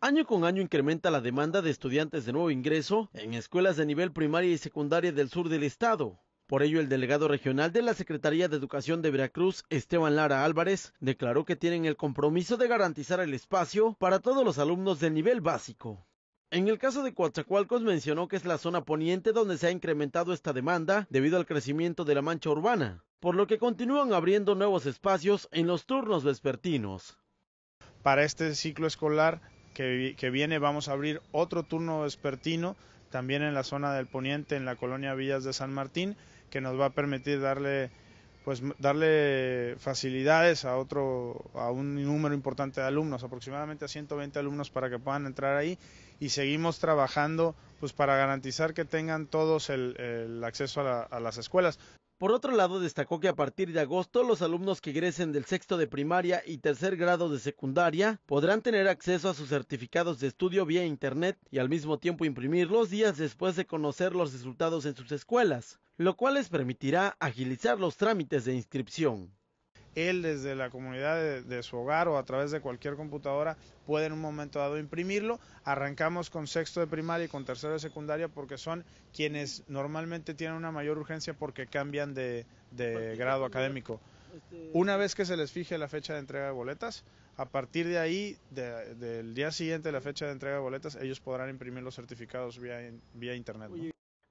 Año con año incrementa la demanda de estudiantes de nuevo ingreso en escuelas de nivel primaria y secundaria del sur del estado. Por ello, el delegado regional de la Secretaría de Educación de Veracruz, Esteban Lara Álvarez, declaró que tienen el compromiso de garantizar el espacio para todos los alumnos del nivel básico. En el caso de Coatzacoalcos mencionó que es la zona poniente donde se ha incrementado esta demanda debido al crecimiento de la mancha urbana, por lo que continúan abriendo nuevos espacios en los turnos vespertinos. Para este ciclo escolar que, que viene vamos a abrir otro turno vespertino también en la zona del poniente, en la colonia Villas de San Martín, que nos va a permitir darle pues darle facilidades a otro a un número importante de alumnos, aproximadamente a 120 alumnos para que puedan entrar ahí y seguimos trabajando pues para garantizar que tengan todos el, acceso a, a las escuelas. Por otro lado, destacó que a partir de agosto los alumnos que egresen del sexto de primaria y tercer grado de secundaria podrán tener acceso a sus certificados de estudio vía Internet y al mismo tiempo imprimirlos días después de conocer los resultados en sus escuelas, lo cual les permitirá agilizar los trámites de inscripción él desde la comunidad de, su hogar o a través de cualquier computadora puede en un momento dado imprimirlo. Arrancamos con sexto de primaria y con tercero de secundaria porque son quienes normalmente tienen una mayor urgencia porque cambian de, grado académico. Este una vez que se les fije la fecha de entrega de boletas, a partir de ahí, del día siguiente de la fecha de entrega de boletas, ellos podrán imprimir los certificados vía, vía Internet.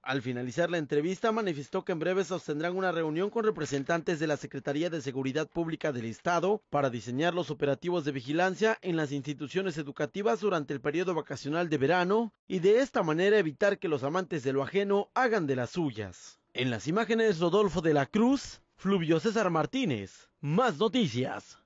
Al finalizar la entrevista, manifestó que en breve sostendrán una reunión con representantes de la Secretaría de Seguridad Pública del Estado para diseñar los operativos de vigilancia en las instituciones educativas durante el periodo vacacional de verano y de esta manera evitar que los amantes de lo ajeno hagan de las suyas. En las imágenes, Rodolfo de la Cruz, Fluvio César Martínez. Más noticias.